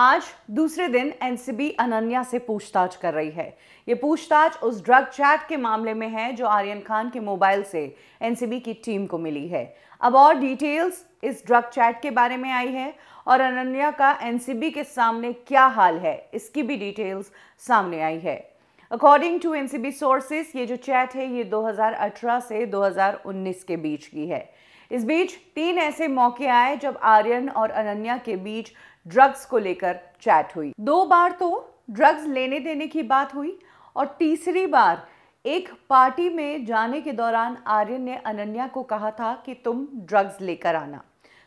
आज दूसरे दिन एनसीबी अनन्या से पूछताछ कर रही है ये पूछताछ उस ड्रग चैट के मामले में है जो आर्यन खान के मोबाइल से एनसीबी की टीम को मिली है अब और डिटेल्स इस ड्रग चैट के बारे में आई है और अनन्या का एनसीबी के सामने क्या हाल है इसकी भी डिटेल्स सामने आई है अकॉर्डिंग टू एनसीबी सोर्सेस ये जो चैट है ये 2018 से 2019 के बीच की है इस बीच तीन ऐसे मौके आए जब आर्यन और अनन्या के बीच ड्रग्स को लेकर चैट हुई दो बार तो ड्रग्स लेने देने की बात हुई और तीसरी बार एक पार्टी में जाने के दौरान आर्यन ने अनन्या को कहा था कि तुम ड्रग्स लेकर आना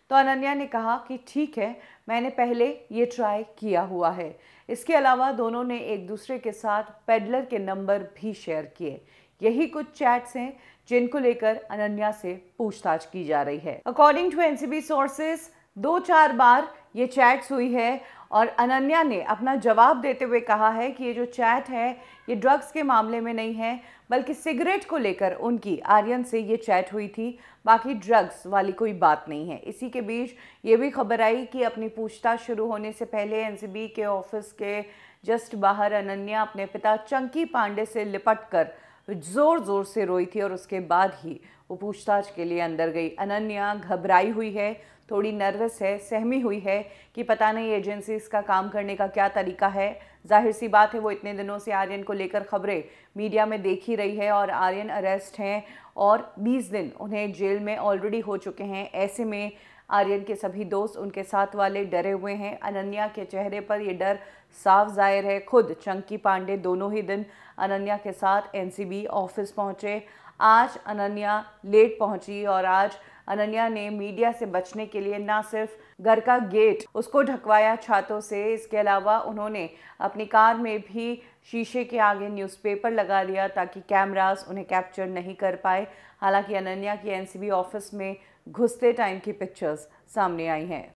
तो अनन्या ने कहा कि ठीक है मैंने पहले ये ट्राई किया हुआ है इसके अलावा दोनों ने एक दूसरे के साथ पेडलर के नंबर भी शेयर किए यही कुछ चैट्स हैं जिनको लेकर अनन्या से पूछताछ की जा रही है अकॉर्डिंग टू एनसीबी सोर्सेस दो चार बार ये चैट्स हुई है और अनन्या ने अपना जवाब देते हुए कहा है कि ये जो चैट है ये ड्रग्स के मामले में नहीं है बल्कि सिगरेट को लेकर उनकी आर्यन से ये चैट हुई थी बाकी ड्रग्स वाली कोई बात नहीं है इसी के बीच ये भी खबर आई कि अपनी पूछताछ शुरू होने से पहले एन के ऑफिस के जस्ट बाहर अनन्या अपने पिता चंकी पांडे से लिपट कर तो ज़ोर ज़ोर से रोई थी और उसके बाद ही वो पूछताछ के लिए अंदर गई अनन्या घबराई हुई है थोड़ी नर्वस है सहमी हुई है कि पता नहीं एजेंसीज़ का काम करने का क्या तरीका है जाहिर सी बात है वो इतने दिनों से आर्यन को लेकर खबरें मीडिया में देख ही रही है और आर्यन अरेस्ट हैं और 20 दिन उन्हें जेल में ऑलरेडी हो चुके हैं ऐसे में आर्यन के सभी दोस्त उनके साथ वाले डरे हुए हैं अनन्या के चेहरे पर ये डर साफ जाहिर है खुद चंकी पांडे दोनों ही दिन अनन्या के साथ एनसीबी ऑफिस पहुंचे आज अनन्या लेट पहुंची और आज अनन्या ने मीडिया से बचने के लिए ना सिर्फ घर का गेट उसको ढकवाया छातों से इसके अलावा उन्होंने अपनी कार में भी शीशे के आगे न्यूज़पेपर लगा लिया ताकि कैमरास उन्हें कैप्चर नहीं कर पाए हालांकि अनन्या की एनसीबी ऑफिस में घुसते टाइम की पिक्चर्स सामने आई हैं